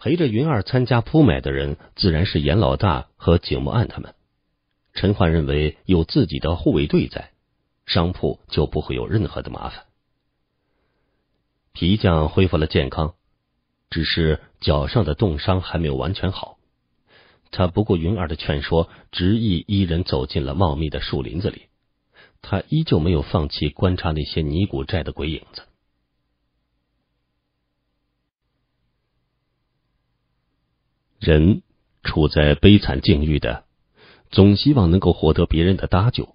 陪着云儿参加铺买的人，自然是严老大和景木案他们。陈焕认为有自己的护卫队在，商铺就不会有任何的麻烦。皮匠恢复了健康，只是脚上的冻伤还没有完全好。他不顾云儿的劝说，执意一人走进了茂密的树林子里。他依旧没有放弃观察那些尼古寨的鬼影子。人处在悲惨境遇的，总希望能够获得别人的搭救。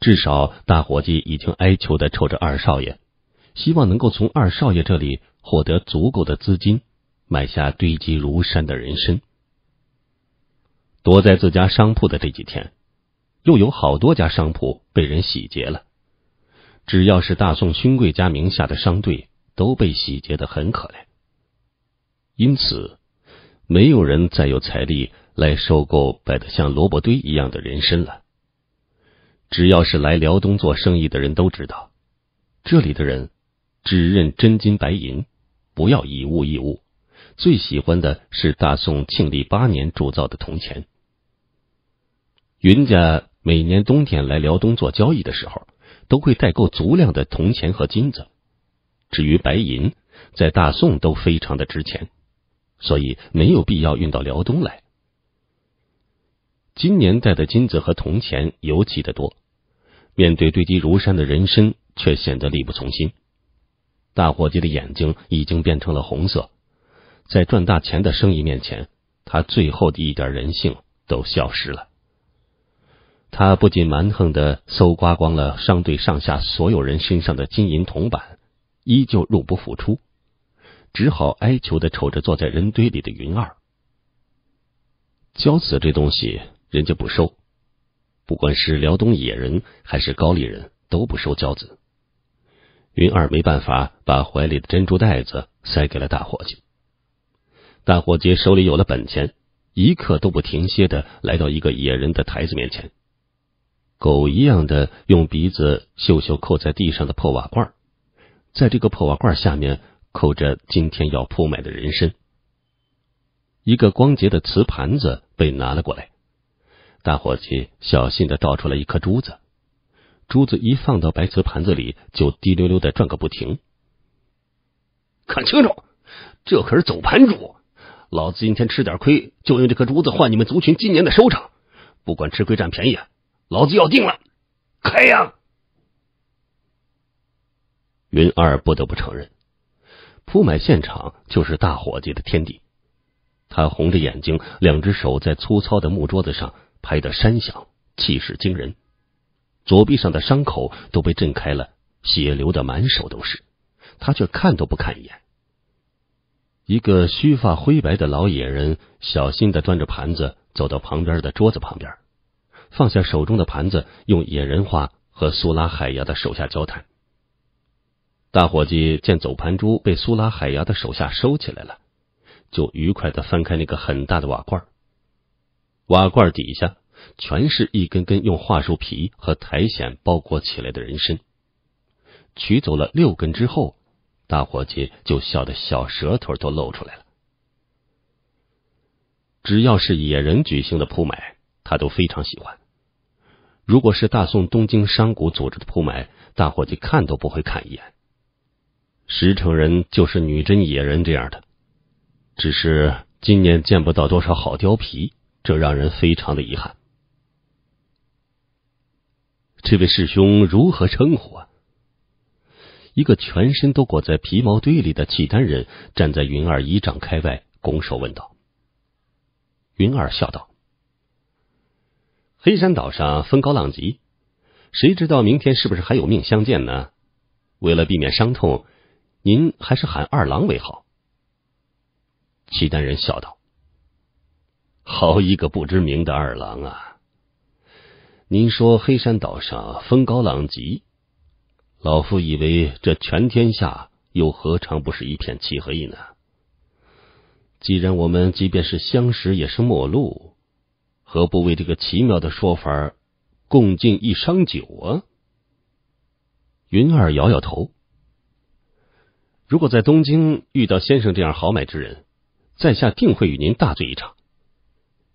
至少大伙计已经哀求的瞅着二少爷，希望能够从二少爷这里获得足够的资金，买下堆积如山的人参。躲在自家商铺的这几天，又有好多家商铺被人洗劫了。只要是大宋勋贵家名下的商队，都被洗劫的很可怜。因此。没有人再有财力来收购摆的像萝卜堆一样的人参了。只要是来辽东做生意的人都知道，这里的人只认真金白银，不要一物一物，最喜欢的是大宋庆历八年铸造的铜钱。云家每年冬天来辽东做交易的时候，都会带够足量的铜钱和金子。至于白银，在大宋都非常的值钱。所以没有必要运到辽东来。今年带的金子和铜钱尤其的多，面对堆积如山的人参，却显得力不从心。大伙计的眼睛已经变成了红色，在赚大钱的生意面前，他最后的一点人性都消失了。他不仅蛮横的搜刮光了商队上下所有人身上的金银铜板，依旧入不敷出。只好哀求的瞅着坐在人堆里的云儿。交子这东西人家不收，不管是辽东野人还是高丽人都不收交子。云儿没办法，把怀里的珍珠袋子塞给了大伙计。大伙计手里有了本钱，一刻都不停歇的来到一个野人的台子面前，狗一样的用鼻子嗅嗅扣在地上的破瓦罐，在这个破瓦罐下面。扣着今天要铺买的人参，一个光洁的瓷盘子被拿了过来，大伙计小心的倒出来一颗珠子，珠子一放到白瓷盘子里就滴溜溜的转个不停。看清楚，这可是走盘珠，老子今天吃点亏，就用这颗珠子换你们族群今年的收成，不管吃亏占便宜，老子要定了，开呀！云二不得不承认。铺卖现场就是大伙计的天地，他红着眼睛，两只手在粗糙的木桌子上拍得山响，气势惊人。左臂上的伤口都被震开了，血流的满手都是，他却看都不看一眼。一个须发灰白的老野人小心的端着盘子走到旁边的桌子旁边，放下手中的盘子，用野人话和苏拉海牙的手下交谈。大伙计见走盘珠被苏拉海牙的手下收起来了，就愉快的翻开那个很大的瓦罐。瓦罐底下全是一根根用桦树皮和苔藓包裹起来的人参。取走了六根之后，大伙计就笑得小舌头都露出来了。只要是野人举行的铺买，他都非常喜欢；如果是大宋东京商贾组织的铺买，大伙计看都不会看一眼。石城人就是女真野人这样的，只是今年见不到多少好貂皮，这让人非常的遗憾。这位师兄如何称呼啊？一个全身都裹在皮毛堆里的契丹人站在云儿一丈开外，拱手问道。云儿笑道：“黑山岛上风高浪急，谁知道明天是不是还有命相见呢？为了避免伤痛。”您还是喊二郎为好。契丹人笑道：“好一个不知名的二郎啊！您说黑山岛上风高浪急，老夫以为这全天下又何尝不是一片漆黑呢？既然我们即便是相识，也是陌路，何不为这个奇妙的说法共进一觞酒啊？”云儿摇摇头。如果在东京遇到先生这样豪迈之人，在下定会与您大醉一场。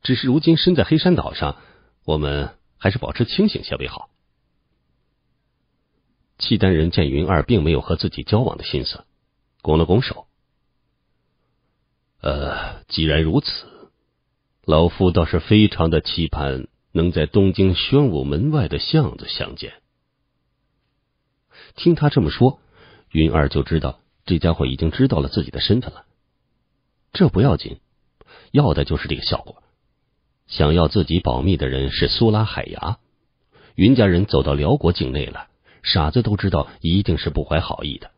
只是如今身在黑山岛上，我们还是保持清醒些为好。契丹人见云二并没有和自己交往的心思，拱了拱手。呃，既然如此，老夫倒是非常的期盼能在东京宣武门外的巷子相见。听他这么说，云二就知道。这家伙已经知道了自己的身份了，这不要紧，要的就是这个效果。想要自己保密的人是苏拉海牙，云家人走到辽国境内了，傻子都知道一定是不怀好意的。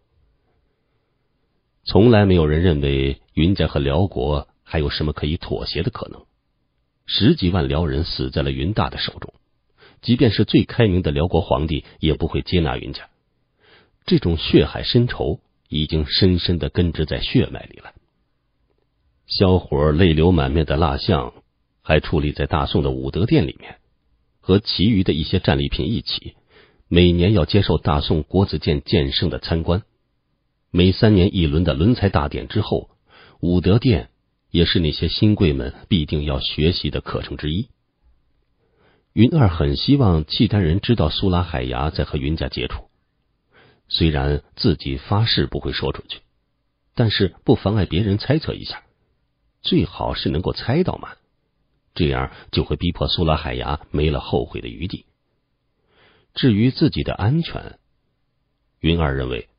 从来没有人认为云家和辽国还有什么可以妥协的可能。十几万辽人死在了云大的手中，即便是最开明的辽国皇帝也不会接纳云家。这种血海深仇。已经深深的根植在血脉里了。小伙泪流满面的蜡像，还矗立在大宋的武德殿里面，和其余的一些战利品一起，每年要接受大宋国子监剑圣的参观。每三年一轮的轮才大典之后，武德殿也是那些新贵们必定要学习的课程之一。云二很希望契丹人知道苏拉海牙在和云家接触。虽然自己发誓不会说出去，但是不妨碍别人猜测一下。最好是能够猜到嘛，这样就会逼迫苏拉海牙没了后悔的余地。至于自己的安全，云儿认为，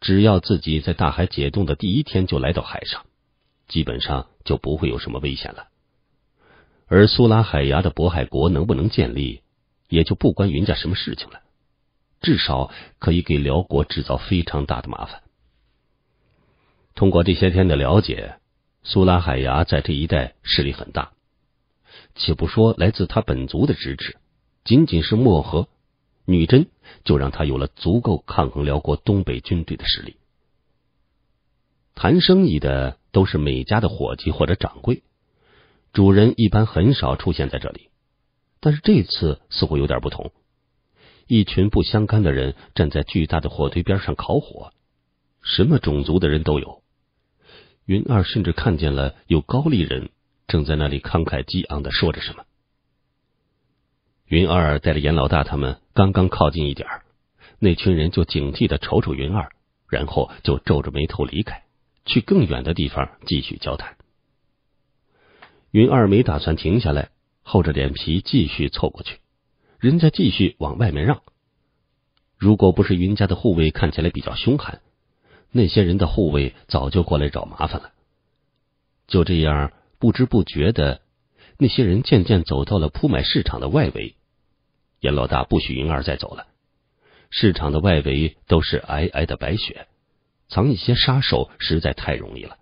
只要自己在大海解冻的第一天就来到海上，基本上就不会有什么危险了。而苏拉海牙的渤海国能不能建立，也就不关云家什么事情了。至少可以给辽国制造非常大的麻烦。通过这些天的了解，苏拉海牙在这一带势力很大。且不说来自他本族的支持，仅仅是漠河、女真，就让他有了足够抗衡辽国东北军队的实力。谈生意的都是每家的伙计或者掌柜，主人一般很少出现在这里。但是这次似乎有点不同。一群不相干的人站在巨大的火堆边上烤火，什么种族的人都有。云二甚至看见了有高丽人正在那里慷慨激昂的说着什么。云二带着严老大他们刚刚靠近一点那群人就警惕的瞅瞅云二，然后就皱着眉头离开，去更远的地方继续交谈。云二没打算停下来，厚着脸皮继续凑过去。人家继续往外面让。如果不是云家的护卫看起来比较凶悍，那些人的护卫早就过来找麻烦了。就这样不知不觉的，那些人渐渐走到了铺买市场的外围。严老大不许云儿再走了。市场的外围都是皑皑的白雪，藏一些杀手实在太容易了。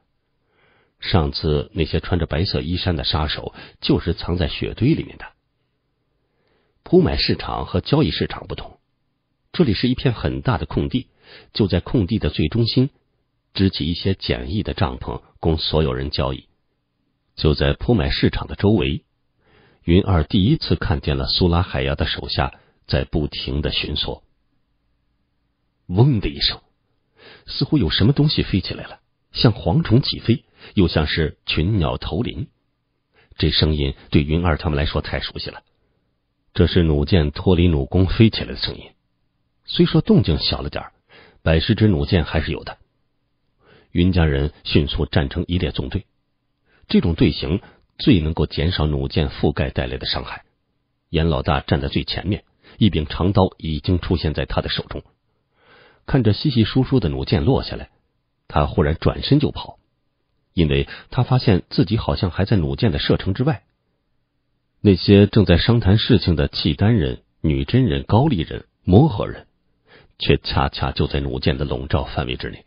上次那些穿着白色衣衫的杀手就是藏在雪堆里面的。铺买市场和交易市场不同，这里是一片很大的空地，就在空地的最中心，支起一些简易的帐篷供所有人交易。就在铺买市场的周围，云二第一次看见了苏拉海牙的手下在不停的寻索。嗡的一声，似乎有什么东西飞起来了，像蝗虫起飞，又像是群鸟投林。这声音对云二他们来说太熟悉了。这是弩箭脱离弩弓飞起来的声音，虽说动静小了点儿，百十支弩箭还是有的。云家人迅速站成一列纵队，这种队形最能够减少弩箭覆盖带来的伤害。严老大站在最前面，一柄长刀已经出现在他的手中。看着稀稀疏疏的弩箭落下来，他忽然转身就跑，因为他发现自己好像还在弩箭的射程之外。那些正在商谈事情的契丹人、女真人、高丽人、摩诃人，却恰恰就在弩箭的笼罩范围之内。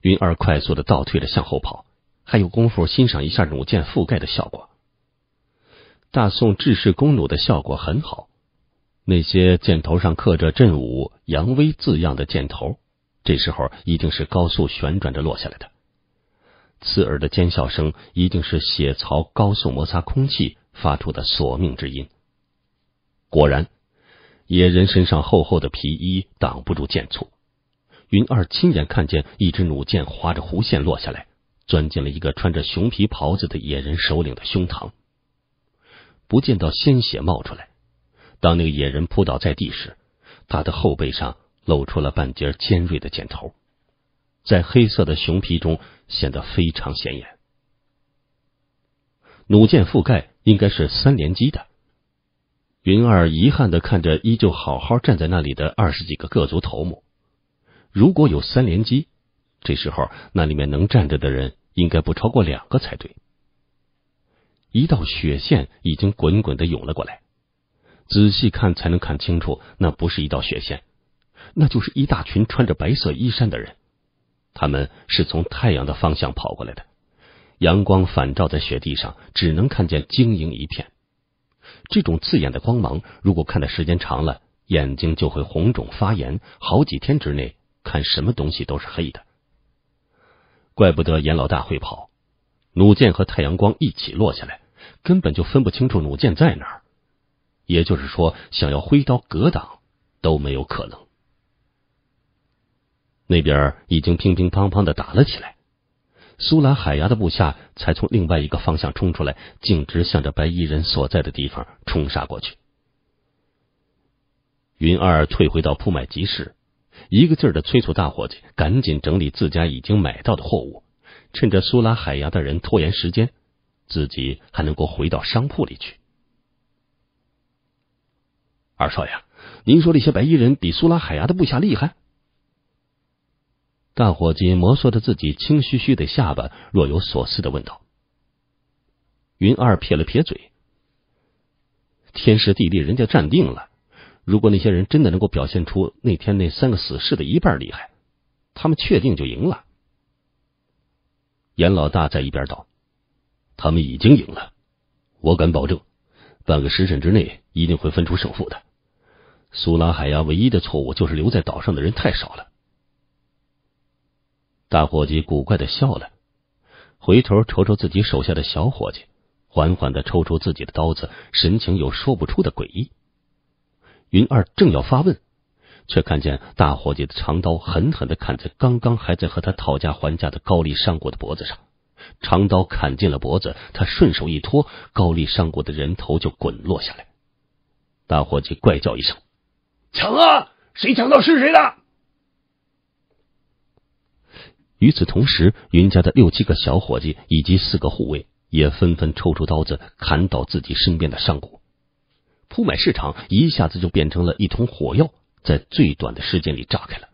云儿快速的倒退着向后跑，还有功夫欣赏一下弩箭覆盖的效果。大宋制式弓弩的效果很好，那些箭头上刻着“振武扬威”字样的箭头，这时候一定是高速旋转着落下来的，刺耳的尖啸声一定是血槽高速摩擦空气。发出的索命之音。果然，野人身上厚厚的皮衣挡不住箭簇。云二亲眼看见一支弩箭划着弧线落下来，钻进了一个穿着熊皮袍子的野人首领的胸膛。不见到鲜血冒出来。当那个野人扑倒在地时，他的后背上露出了半截尖锐的箭头，在黑色的熊皮中显得非常显眼。弩箭覆盖。应该是三连击的，云儿遗憾的看着依旧好好站在那里的二十几个各族头目。如果有三连击，这时候那里面能站着的人应该不超过两个才对。一道血线已经滚滚的涌了过来，仔细看才能看清楚，那不是一道血线，那就是一大群穿着白色衣衫的人，他们是从太阳的方向跑过来的。阳光反照在雪地上，只能看见晶莹一片。这种刺眼的光芒，如果看的时间长了，眼睛就会红肿发炎，好几天之内看什么东西都是黑的。怪不得严老大会跑，弩箭和太阳光一起落下来，根本就分不清楚弩箭在哪儿。也就是说，想要挥刀格挡都没有可能。那边已经乒乒乓乓的打了起来。苏拉海牙的部下才从另外一个方向冲出来，径直向着白衣人所在的地方冲杀过去。云二退回到铺买集市，一个劲儿的催促大伙计赶紧整理自家已经买到的货物，趁着苏拉海牙的人拖延时间，自己还能够回到商铺里去。二少爷，您说这些白衣人比苏拉海牙的部下厉害？大伙计摩挲着自己青虚虚的下巴，若有所思的问道。云二撇了撇嘴：“天时地利，人家占定了。如果那些人真的能够表现出那天那三个死士的一半厉害，他们确定就赢了。”严老大在一边道：“他们已经赢了，我敢保证，半个时辰之内一定会分出胜负的。苏拉海牙唯一的错误就是留在岛上的人太少了。”大伙计古怪的笑了，回头瞅瞅自己手下的小伙计，缓缓的抽出自己的刀子，神情有说不出的诡异。云二正要发问，却看见大伙计的长刀狠狠的砍在刚刚还在和他讨价还价的高丽上国的脖子上，长刀砍进了脖子，他顺手一拖，高丽上国的人头就滚落下来。大伙计怪叫一声：“抢啊！谁抢到是谁的！”与此同时，云家的六七个小伙计以及四个护卫也纷纷抽出刀子，砍倒自己身边的商贾。铺买市场一下子就变成了一桶火药，在最短的时间里炸开了。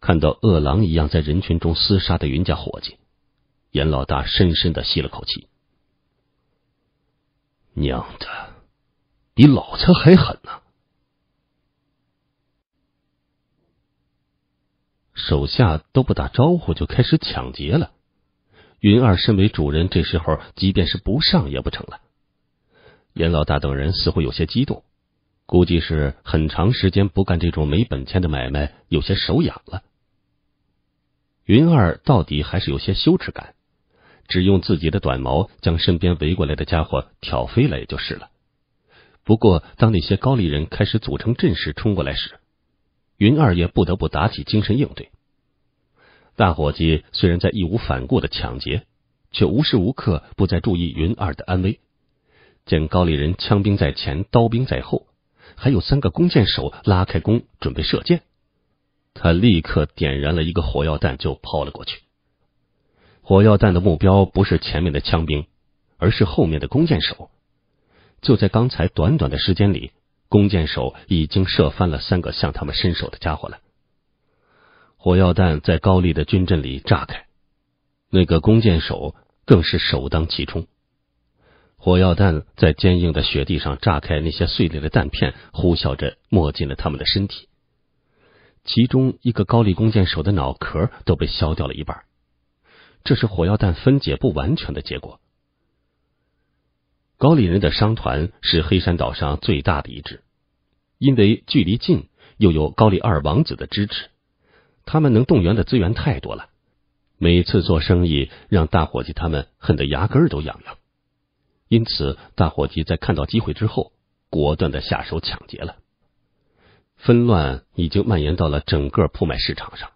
看到饿狼一样在人群中厮杀的云家伙计，严老大深深的吸了口气：“娘的，比老子还狠呢！”手下都不打招呼就开始抢劫了。云二身为主人，这时候即便是不上也不成了。严老大等人似乎有些激动，估计是很长时间不干这种没本钱的买卖，有些手痒了。云二到底还是有些羞耻感，只用自己的短毛将身边围过来的家伙挑飞了，也就是了。不过，当那些高丽人开始组成阵势冲过来时，云二也不得不打起精神应对。大伙计虽然在义无反顾的抢劫，却无时无刻不在注意云儿的安危。见高丽人枪兵在前，刀兵在后，还有三个弓箭手拉开弓准备射箭，他立刻点燃了一个火药弹就抛了过去。火药弹的目标不是前面的枪兵，而是后面的弓箭手。就在刚才短短的时间里，弓箭手已经射翻了三个向他们伸手的家伙了。火药弹在高丽的军阵里炸开，那个弓箭手更是首当其冲。火药弹在坚硬的雪地上炸开，那些碎裂的弹片呼啸着没进了他们的身体。其中一个高丽弓箭手的脑壳都被削掉了一半，这是火药弹分解不完全的结果。高丽人的商团是黑山岛上最大的一支，因为距离近，又有高丽二王子的支持。他们能动员的资源太多了，每次做生意让大伙计他们恨得牙根儿都痒痒，因此大伙计在看到机会之后，果断的下手抢劫了。纷乱已经蔓延到了整个铺卖市场上，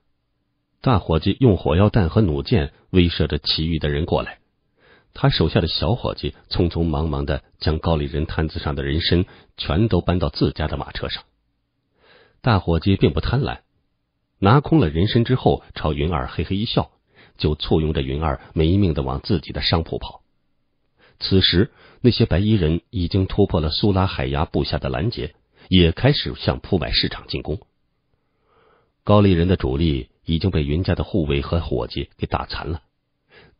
大伙计用火药弹和弩箭威慑着其余的人过来，他手下的小伙计匆匆忙忙的将高丽人摊子上的人参全都搬到自家的马车上，大伙计并不贪婪。拿空了人参之后，朝云儿嘿嘿一笑，就簇拥着云儿没命的往自己的商铺跑。此时，那些白衣人已经突破了苏拉海牙部下的拦截，也开始向铺外市场进攻。高丽人的主力已经被云家的护卫和伙计给打残了，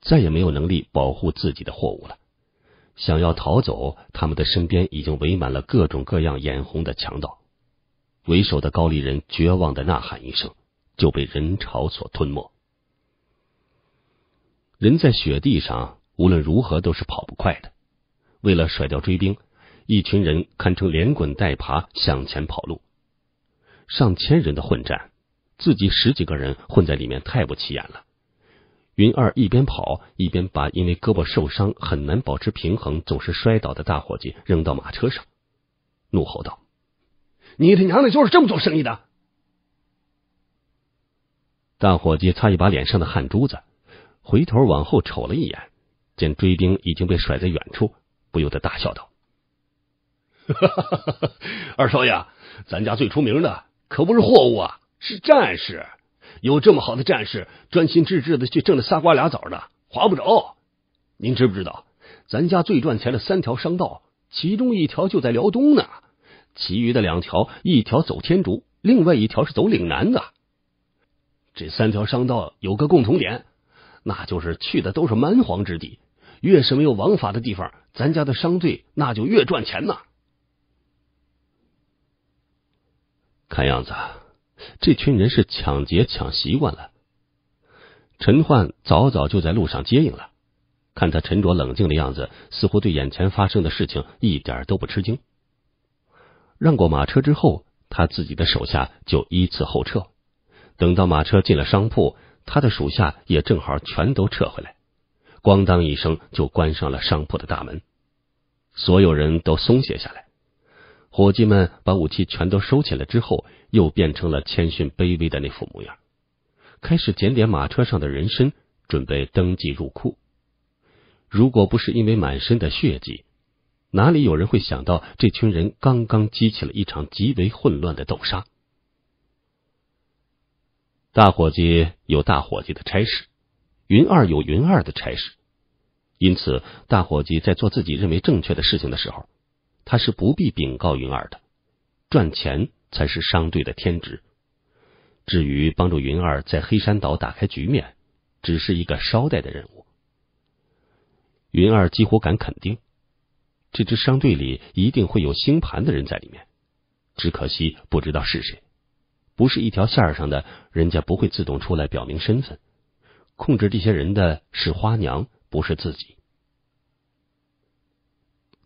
再也没有能力保护自己的货物了。想要逃走，他们的身边已经围满了各种各样眼红的强盗。为首的高丽人绝望的呐喊一声。就被人潮所吞没。人在雪地上无论如何都是跑不快的。为了甩掉追兵，一群人堪称连滚带爬向前跑路。上千人的混战，自己十几个人混在里面太不起眼了。云二一边跑一边把因为胳膊受伤很难保持平衡、总是摔倒的大伙计扔到马车上，怒吼道：“你他娘的，就是这么做生意的！”大伙计擦一把脸上的汗珠子，回头往后瞅了一眼，见追兵已经被甩在远处，不由得大笑道：“二少爷，咱家最出名的可不是货物啊，是战士！有这么好的战士，专心致志的去挣那仨瓜俩枣的，划不着！您知不知道，咱家最赚钱的三条商道，其中一条就在辽东呢，其余的两条，一条走天竺，另外一条是走岭南的。”这三条商道有个共同点，那就是去的都是蛮荒之地。越是没有王法的地方，咱家的商队那就越赚钱呐。看样子，这群人是抢劫抢习惯了。陈焕早早就在路上接应了，看他沉着冷静的样子，似乎对眼前发生的事情一点都不吃惊。让过马车之后，他自己的手下就依次后撤。等到马车进了商铺，他的属下也正好全都撤回来，咣当一声就关上了商铺的大门。所有人都松懈下来，伙计们把武器全都收起来之后，又变成了谦逊卑微的那副模样，开始捡点马车上的人参，准备登记入库。如果不是因为满身的血迹，哪里有人会想到这群人刚刚激起了一场极为混乱的斗杀？大伙计有大伙计的差事，云二有云二的差事，因此大伙计在做自己认为正确的事情的时候，他是不必禀告云二的。赚钱才是商队的天职，至于帮助云二在黑山岛打开局面，只是一个捎带的任务。云二几乎敢肯定，这支商队里一定会有星盘的人在里面，只可惜不知道是谁。不是一条线上的人家不会自动出来表明身份，控制这些人的是花娘，不是自己。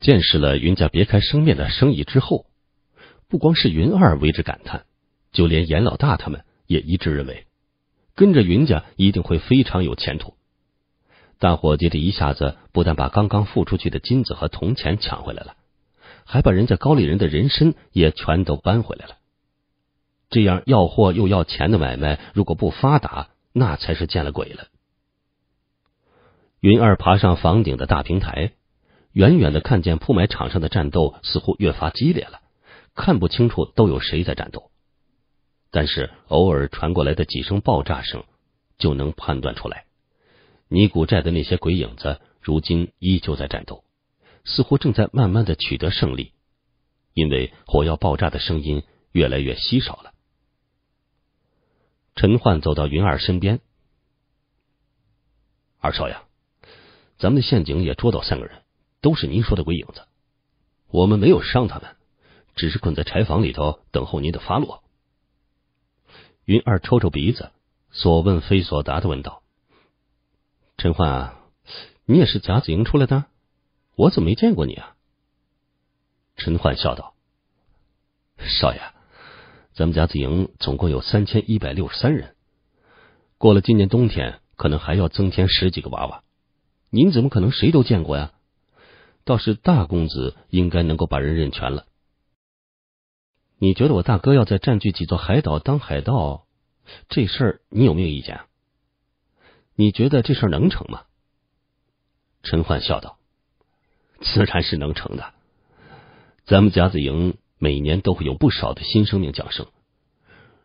见识了云家别开生面的生意之后，不光是云二为之感叹，就连严老大他们也一致认为，跟着云家一定会非常有前途。大伙儿爹这一下子不但把刚刚付出去的金子和铜钱抢回来了，还把人家高丽人的人参也全都搬回来了。这样要货又要钱的买卖，如果不发达，那才是见了鬼了。云二爬上房顶的大平台，远远的看见铺买场上的战斗似乎越发激烈了，看不清楚都有谁在战斗，但是偶尔传过来的几声爆炸声就能判断出来，尼古寨的那些鬼影子如今依旧在战斗，似乎正在慢慢的取得胜利，因为火药爆炸的声音越来越稀少了。陈焕走到云儿身边，二少爷，咱们的陷阱也捉到三个人，都是您说的鬼影子。我们没有伤他们，只是捆在柴房里头等候您的发落。云二抽抽鼻子，所问非所答的问道：“陈焕，你也是甲子营出来的？我怎么没见过你啊？”陈焕笑道：“少爷。”咱们甲子营总共有三千一百六十三人，过了今年冬天，可能还要增添十几个娃娃。您怎么可能谁都见过呀？倒是大公子应该能够把人认全了。你觉得我大哥要在占据几座海岛当海盗，这事儿你有没有意见？你觉得这事儿能成吗？陈焕笑道：“自然是能成的。咱们甲子营。”每年都会有不少的新生命降生。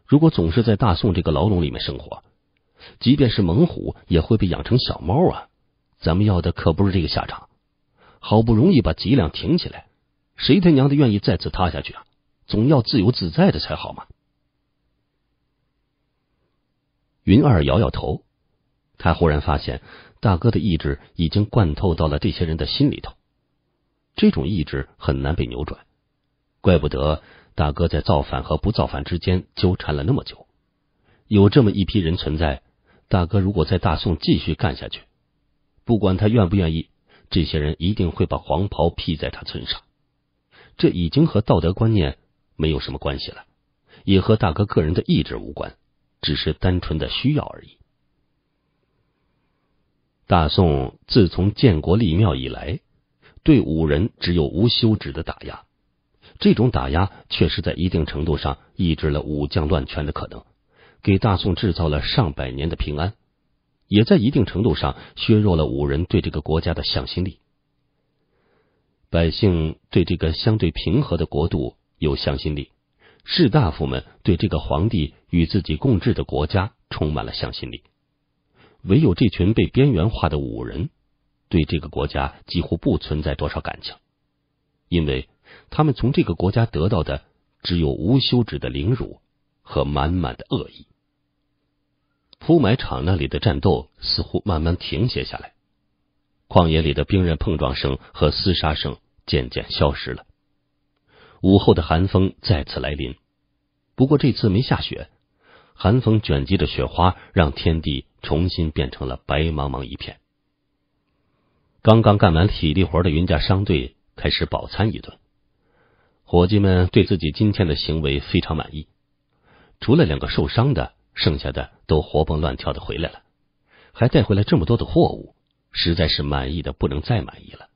如果总是在大宋这个牢笼里面生活，即便是猛虎也会被养成小猫啊！咱们要的可不是这个下场。好不容易把脊梁挺起来，谁他娘的愿意再次塌下去啊？总要自由自在的才好嘛！云二摇摇头，他忽然发现大哥的意志已经贯透到了这些人的心里头，这种意志很难被扭转。怪不得大哥在造反和不造反之间纠缠了那么久。有这么一批人存在，大哥如果在大宋继续干下去，不管他愿不愿意，这些人一定会把黄袍披在他身上。这已经和道德观念没有什么关系了，也和大哥个人的意志无关，只是单纯的需要而已。大宋自从建国立庙以来，对武人只有无休止的打压。这种打压却是在一定程度上抑制了武将乱权的可能，给大宋制造了上百年的平安，也在一定程度上削弱了五人对这个国家的向心力。百姓对这个相对平和的国度有向心力，士大夫们对这个皇帝与自己共治的国家充满了向心力，唯有这群被边缘化的五人对这个国家几乎不存在多少感情，因为。他们从这个国家得到的只有无休止的凌辱和满满的恶意。铺埋场那里的战斗似乎慢慢停歇下来，旷野里的兵刃碰撞声和厮杀声渐渐消失了。午后的寒风再次来临，不过这次没下雪，寒风卷积着雪花，让天地重新变成了白茫茫一片。刚刚干完体力活的云家商队开始饱餐一顿。伙计们对自己今天的行为非常满意，除了两个受伤的，剩下的都活蹦乱跳的回来了，还带回来这么多的货物，实在是满意的不能再满意了。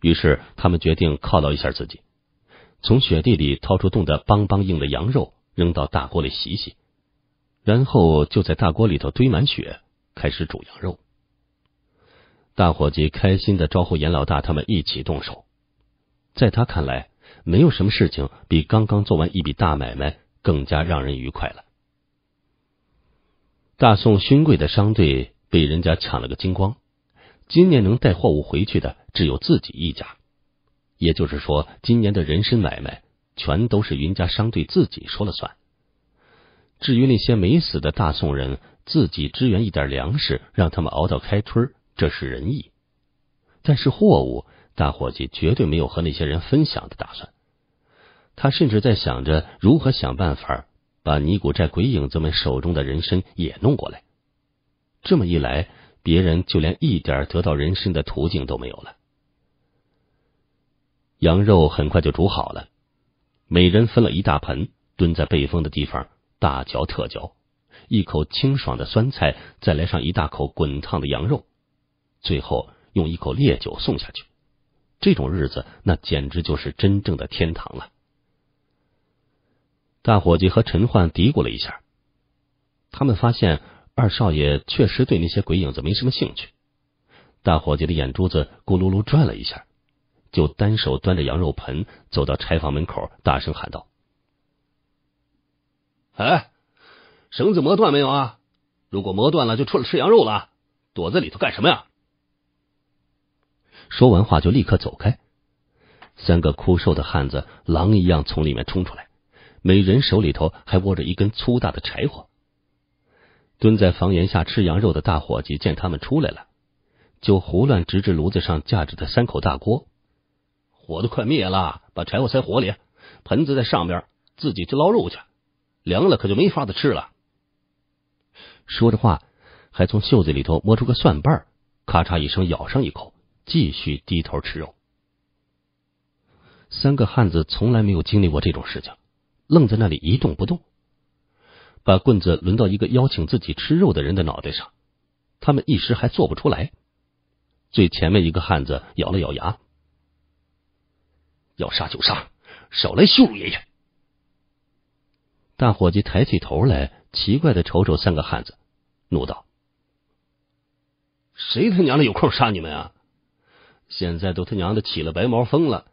于是他们决定犒劳一下自己，从雪地里掏出冻得梆梆硬的羊肉，扔到大锅里洗洗，然后就在大锅里头堆满雪，开始煮羊肉。大伙计开心的招呼严老大他们一起动手，在他看来。没有什么事情比刚刚做完一笔大买卖更加让人愉快了。大宋勋贵的商队被人家抢了个精光，今年能带货物回去的只有自己一家，也就是说，今年的人身买卖全都是云家商队自己说了算。至于那些没死的大宋人，自己支援一点粮食，让他们熬到开春，这是仁义。但是货物……大伙计绝对没有和那些人分享的打算，他甚至在想着如何想办法把尼古寨鬼影子们手中的人参也弄过来。这么一来，别人就连一点得到人参的途径都没有了。羊肉很快就煮好了，每人分了一大盆，蹲在背风的地方大嚼特嚼，一口清爽的酸菜，再来上一大口滚烫的羊肉，最后用一口烈酒送下去。这种日子，那简直就是真正的天堂了。大伙计和陈焕嘀咕了一下，他们发现二少爷确实对那些鬼影子没什么兴趣。大伙计的眼珠子咕噜噜转了一下，就单手端着羊肉盆走到柴房门口，大声喊道：“哎，绳子磨断没有？啊？如果磨断了，就出来吃羊肉了。躲在里头干什么呀？”说完话就立刻走开，三个枯瘦的汉子狼一样从里面冲出来，每人手里头还握着一根粗大的柴火。蹲在房檐下吃羊肉的大伙计见他们出来了，就胡乱直指炉子上架着的三口大锅，火都快灭了，把柴火塞火里，盆子在上边，自己去捞肉去，凉了可就没法子吃了。说着话，还从袖子里头摸出个蒜瓣，咔嚓一声咬上一口。继续低头吃肉。三个汉子从来没有经历过这种事情，愣在那里一动不动。把棍子抡到一个邀请自己吃肉的人的脑袋上，他们一时还做不出来。最前面一个汉子咬了咬牙：“要杀就杀，少来羞辱爷爷！”大伙计抬起头来，奇怪的瞅瞅三个汉子，怒道：“谁他娘的有空杀你们啊？”现在都他娘的起了白毛风了，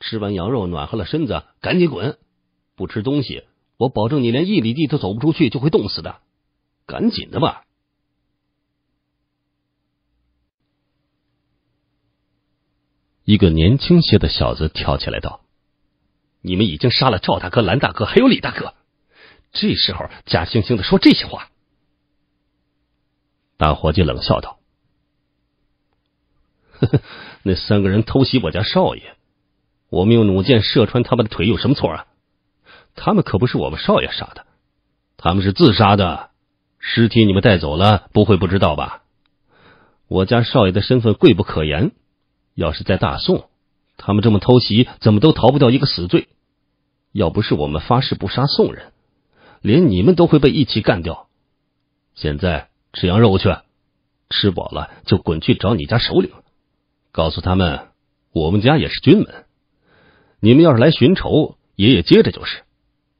吃完羊肉暖和了身子，赶紧滚！不吃东西，我保证你连一里地都走不出去，就会冻死的。赶紧的吧！一个年轻些的小子跳起来道：“你们已经杀了赵大哥、蓝大哥，还有李大哥，这时候假惺惺的说这些话。”大伙计冷笑道。呵呵，那三个人偷袭我家少爷，我们用弩箭射穿他们的腿有什么错啊？他们可不是我们少爷杀的，他们是自杀的。尸体你们带走了，不会不知道吧？我家少爷的身份贵不可言，要是在大宋，他们这么偷袭，怎么都逃不掉一个死罪。要不是我们发誓不杀宋人，连你们都会被一起干掉。现在吃羊肉去，吃饱了就滚去找你家首领。告诉他们，我们家也是军门。你们要是来寻仇，爷爷接着就是。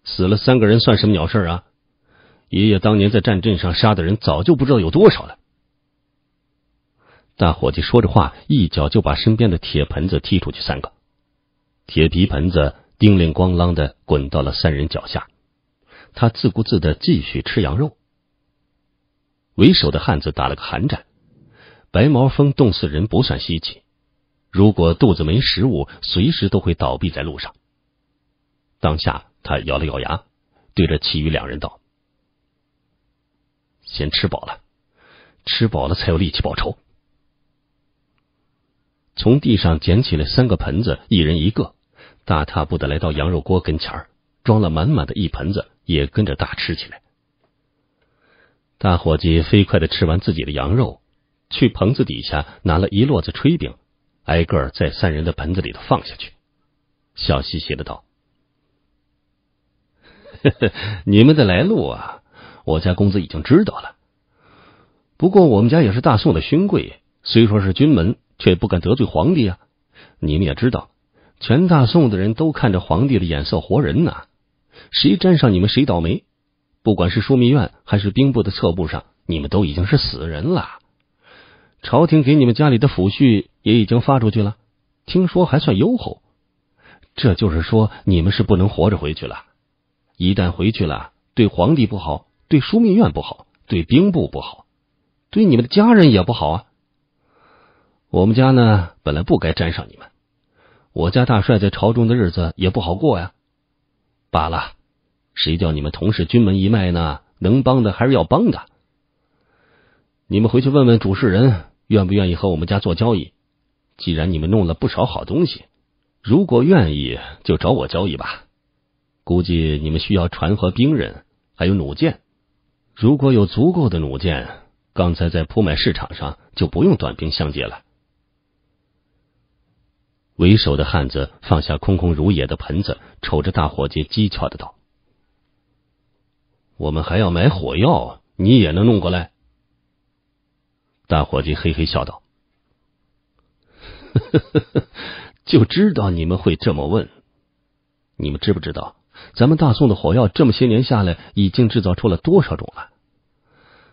死了三个人算什么鸟事儿啊？爷爷当年在战阵上杀的人早就不知道有多少了。大伙计说着话，一脚就把身边的铁盆子踢出去三个，铁皮盆子叮铃咣啷的滚到了三人脚下。他自顾自的继续吃羊肉。为首的汉子打了个寒战，白毛风冻死人不算稀奇。如果肚子没食物，随时都会倒闭在路上。当下，他咬了咬牙，对着其余两人道：“先吃饱了，吃饱了才有力气报仇。”从地上捡起了三个盆子，一人一个，大踏步的来到羊肉锅跟前儿，装了满满的一盆子，也跟着大吃起来。大伙计飞快的吃完自己的羊肉，去棚子底下拿了一摞子炊饼。挨个在三人的盆子里头放下去，笑嘻嘻的道：“你们的来路啊，我家公子已经知道了。不过我们家也是大宋的勋贵，虽说是军门，却不敢得罪皇帝啊。你们也知道，全大宋的人都看着皇帝的眼色活人呢，谁沾上你们谁倒霉。不管是枢密院还是兵部的侧部上，你们都已经是死人了。”朝廷给你们家里的抚恤也已经发出去了，听说还算优厚。这就是说，你们是不能活着回去了。一旦回去了，对皇帝不好，对枢密院不好，对兵部不好，对你们的家人也不好啊。我们家呢，本来不该沾上你们。我家大帅在朝中的日子也不好过呀。罢了，谁叫你们同是军门一脉呢？能帮的还是要帮的。你们回去问问主事人。愿不愿意和我们家做交易？既然你们弄了不少好东西，如果愿意，就找我交易吧。估计你们需要船和兵人，还有弩箭。如果有足够的弩箭，刚才在铺买市场上就不用短兵相接了。为首的汉子放下空空如也的盆子，瞅着大伙计，讥诮的道：“我们还要买火药，你也能弄过来？”大伙计嘿嘿笑道：“呵呵就知道你们会这么问。你们知不知道，咱们大宋的火药这么些年下来，已经制造出了多少种了？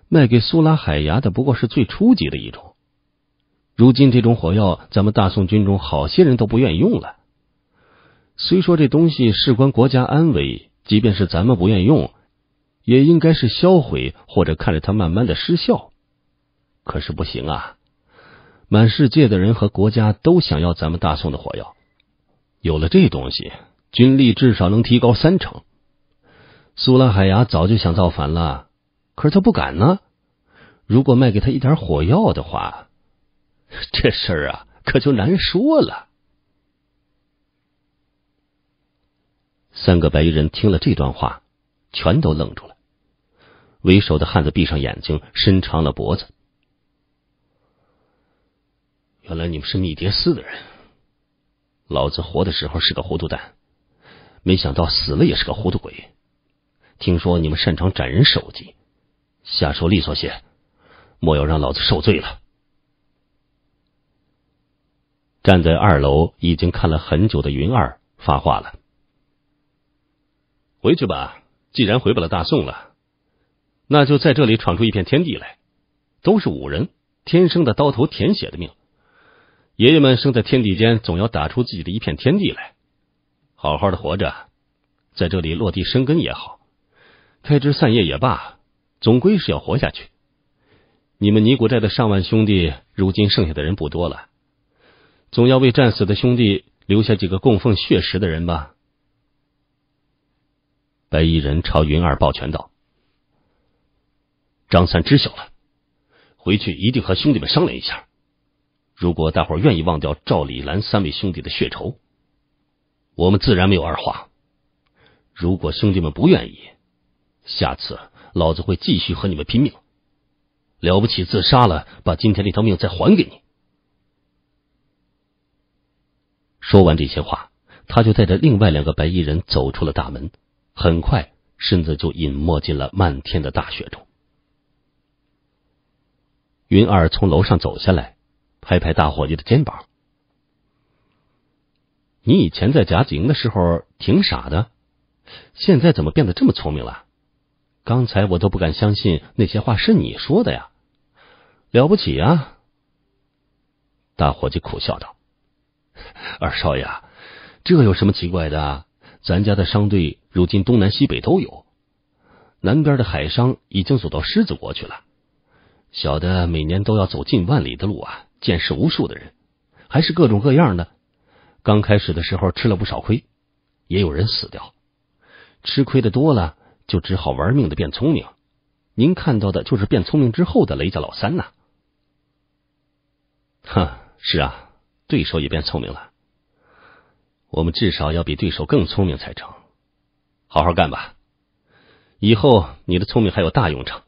卖给苏拉海牙的不过是最初级的一种。如今这种火药，咱们大宋军中好些人都不愿意用了。虽说这东西事关国家安危，即便是咱们不愿意用，也应该是销毁或者看着它慢慢的失效。”可是不行啊！满世界的人和国家都想要咱们大宋的火药。有了这东西，军力至少能提高三成。苏拉海牙早就想造反了，可是他不敢呢。如果卖给他一点火药的话，这事儿啊，可就难说了。三个白衣人听了这段话，全都愣住了。为首的汉子闭上眼睛，伸长了脖子。原来你们是密蝶司的人。老子活的时候是个糊涂蛋，没想到死了也是个糊涂鬼。听说你们擅长斩人首级，下手利索些，莫要让老子受罪了。站在二楼已经看了很久的云儿发话了：“回去吧，既然回不了大宋了，那就在这里闯出一片天地来。都是武人，天生的刀头舔血的命。”爷爷们生在天地间，总要打出自己的一片天地来。好好的活着，在这里落地生根也好，开枝散叶也罢，总归是要活下去。你们尼古寨的上万兄弟，如今剩下的人不多了，总要为战死的兄弟留下几个供奉血食的人吧。白衣人朝云儿抱拳道：“张三知晓了，回去一定和兄弟们商量一下。”如果大伙愿意忘掉赵、李、兰三位兄弟的血仇，我们自然没有二话；如果兄弟们不愿意，下次老子会继续和你们拼命。了不起自杀了，把今天这条命再还给你。说完这些话，他就带着另外两个白衣人走出了大门，很快身子就隐没进了漫天的大雪中。云二从楼上走下来。拍拍大伙计的肩膀，你以前在夹子营的时候挺傻的，现在怎么变得这么聪明了？刚才我都不敢相信那些话是你说的呀！了不起啊！大伙计苦笑道：“二少爷，这有什么奇怪的？咱家的商队如今东南西北都有，南边的海商已经走到狮子国去了，小的每年都要走近万里的路啊。”见识无数的人，还是各种各样的。刚开始的时候吃了不少亏，也有人死掉。吃亏的多了，就只好玩命的变聪明。您看到的就是变聪明之后的雷家老三呐。哈，是啊，对手也变聪明了。我们至少要比对手更聪明才成。好好干吧，以后你的聪明还有大用场。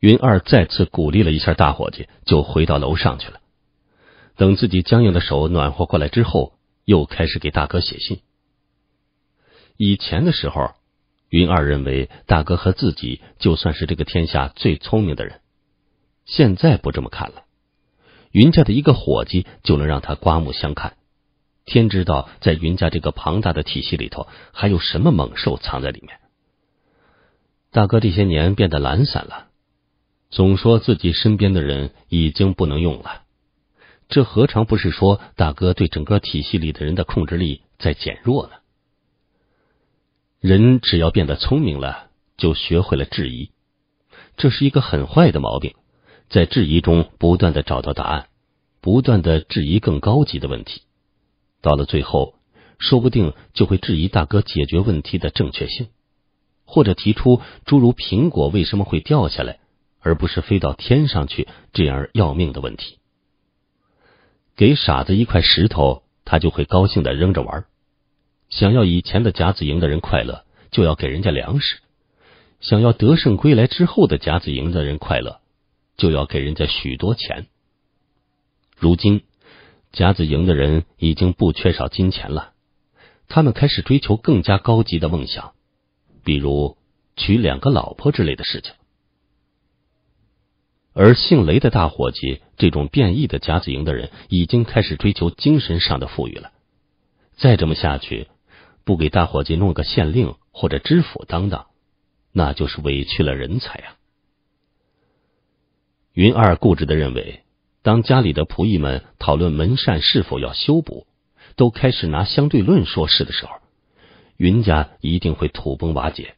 云二再次鼓励了一下大伙计，就回到楼上去了。等自己僵硬的手暖和过来之后，又开始给大哥写信。以前的时候，云二认为大哥和自己就算是这个天下最聪明的人，现在不这么看了。云家的一个伙计就能让他刮目相看。天知道，在云家这个庞大的体系里头，还有什么猛兽藏在里面？大哥这些年变得懒散了。总说自己身边的人已经不能用了，这何尝不是说大哥对整个体系里的人的控制力在减弱呢？人只要变得聪明了，就学会了质疑，这是一个很坏的毛病。在质疑中不断的找到答案，不断的质疑更高级的问题，到了最后，说不定就会质疑大哥解决问题的正确性，或者提出诸如苹果为什么会掉下来。而不是飞到天上去这样要命的问题。给傻子一块石头，他就会高兴的扔着玩。想要以前的甲子营的人快乐，就要给人家粮食；想要得胜归来之后的甲子营的人快乐，就要给人家许多钱。如今，甲子营的人已经不缺少金钱了，他们开始追求更加高级的梦想，比如娶两个老婆之类的事情。而姓雷的大伙计，这种变异的甲子营的人，已经开始追求精神上的富裕了。再这么下去，不给大伙计弄个县令或者知府当当，那就是委屈了人才呀。云二固执的认为，当家里的仆役们讨论门扇是否要修补，都开始拿相对论说事的时候，云家一定会土崩瓦解，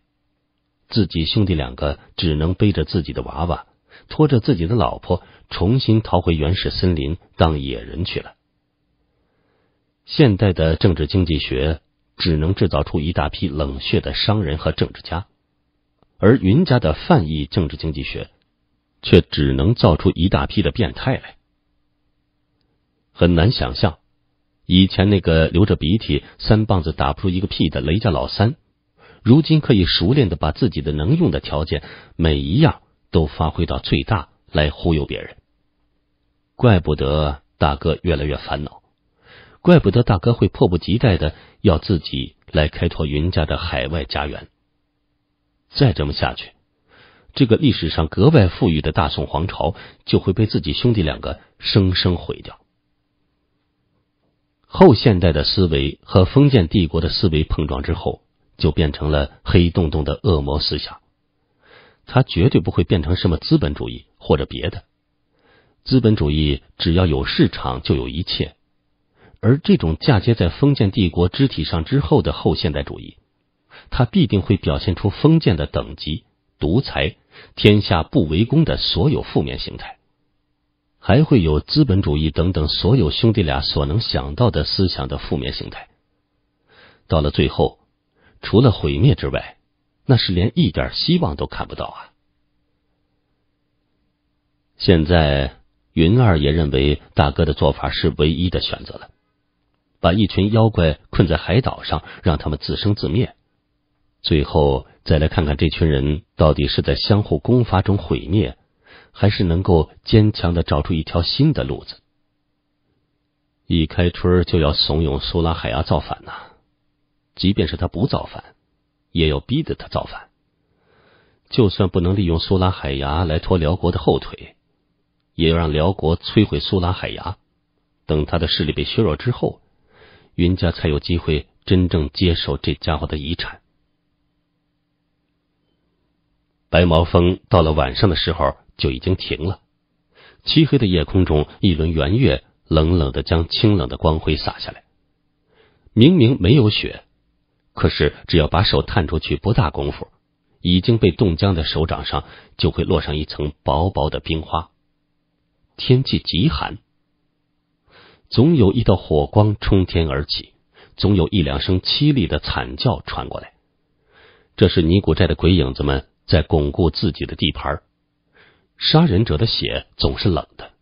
自己兄弟两个只能背着自己的娃娃。拖着自己的老婆，重新逃回原始森林当野人去了。现代的政治经济学只能制造出一大批冷血的商人和政治家，而云家的泛义政治经济学却只能造出一大批的变态来。很难想象，以前那个流着鼻涕、三棒子打不出一个屁的雷家老三，如今可以熟练的把自己的能用的条件每一样。都发挥到最大来忽悠别人，怪不得大哥越来越烦恼，怪不得大哥会迫不及待的要自己来开拓云家的海外家园。再这么下去，这个历史上格外富裕的大宋皇朝就会被自己兄弟两个生生毁掉。后现代的思维和封建帝国的思维碰撞之后，就变成了黑洞洞的恶魔思想。它绝对不会变成什么资本主义或者别的。资本主义只要有市场就有一切，而这种嫁接在封建帝国肢体上之后的后现代主义，它必定会表现出封建的等级、独裁、天下不为公的所有负面形态，还会有资本主义等等所有兄弟俩所能想到的思想的负面形态。到了最后，除了毁灭之外。那是连一点希望都看不到啊！现在云儿也认为大哥的做法是唯一的选择了，把一群妖怪困在海岛上，让他们自生自灭，最后再来看看这群人到底是在相互攻伐中毁灭，还是能够坚强的找出一条新的路子。一开春就要怂恿苏拉海牙造反呐，即便是他不造反。也要逼着他造反，就算不能利用苏拉海牙来拖辽国的后腿，也要让辽国摧毁苏拉海牙。等他的势力被削弱之后，云家才有机会真正接受这家伙的遗产。白毛峰到了晚上的时候就已经停了，漆黑的夜空中，一轮圆月冷冷的将清冷的光辉洒下来。明明没有雪。可是，只要把手探出去，不大功夫，已经被冻僵的手掌上就会落上一层薄薄的冰花。天气极寒，总有一道火光冲天而起，总有一两声凄厉的惨叫传过来。这是尼古寨的鬼影子们在巩固自己的地盘。杀人者的血总是冷的，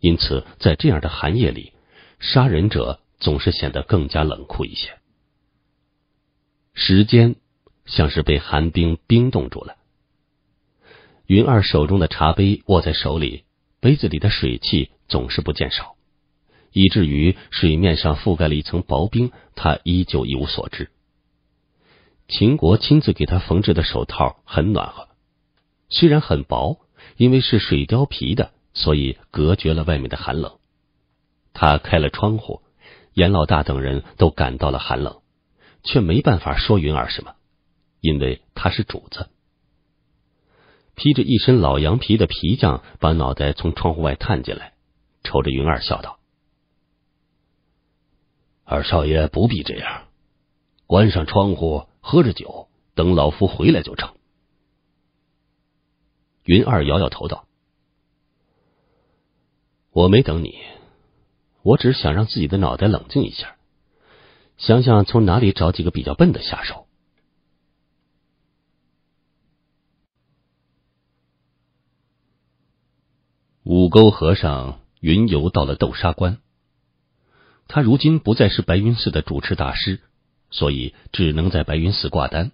因此在这样的寒夜里，杀人者总是显得更加冷酷一些。时间像是被寒冰冰冻住了。云二手中的茶杯握在手里，杯子里的水汽总是不见少，以至于水面上覆盖了一层薄冰，他依旧一无所知。秦国亲自给他缝制的手套很暖和，虽然很薄，因为是水貂皮的，所以隔绝了外面的寒冷。他开了窗户，严老大等人都感到了寒冷。却没办法说云儿什么，因为他是主子。披着一身老羊皮的皮匠，把脑袋从窗户外探进来，瞅着云儿笑道：“二少爷不必这样，关上窗户，喝着酒，等老夫回来就成。”云儿摇摇头道：“我没等你，我只是想让自己的脑袋冷静一下。”想想从哪里找几个比较笨的下手。五沟和尚云游到了豆沙关，他如今不再是白云寺的主持大师，所以只能在白云寺挂单。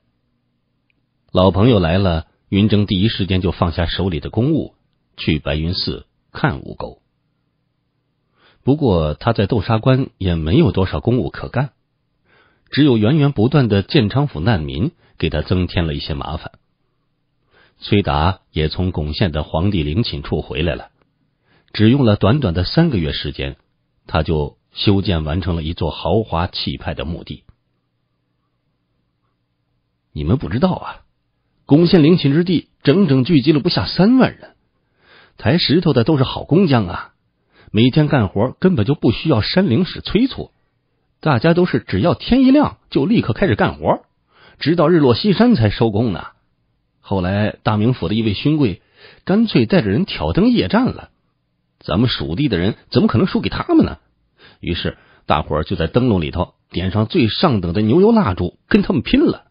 老朋友来了，云峥第一时间就放下手里的公务，去白云寺看五沟。不过他在豆沙关也没有多少公务可干。只有源源不断的建昌府难民给他增添了一些麻烦。崔达也从巩县的皇帝陵寝处回来了，只用了短短的三个月时间，他就修建完成了一座豪华气派的墓地。你们不知道啊，巩县陵寝之地整整聚集了不下三万人，抬石头的都是好工匠啊，每天干活根本就不需要山灵使催促。大家都是只要天一亮就立刻开始干活，直到日落西山才收工呢。后来大名府的一位勋贵干脆带着人挑灯夜战了，咱们蜀地的人怎么可能输给他们呢？于是大伙儿就在灯笼里头点上最上等的牛油蜡烛，跟他们拼了。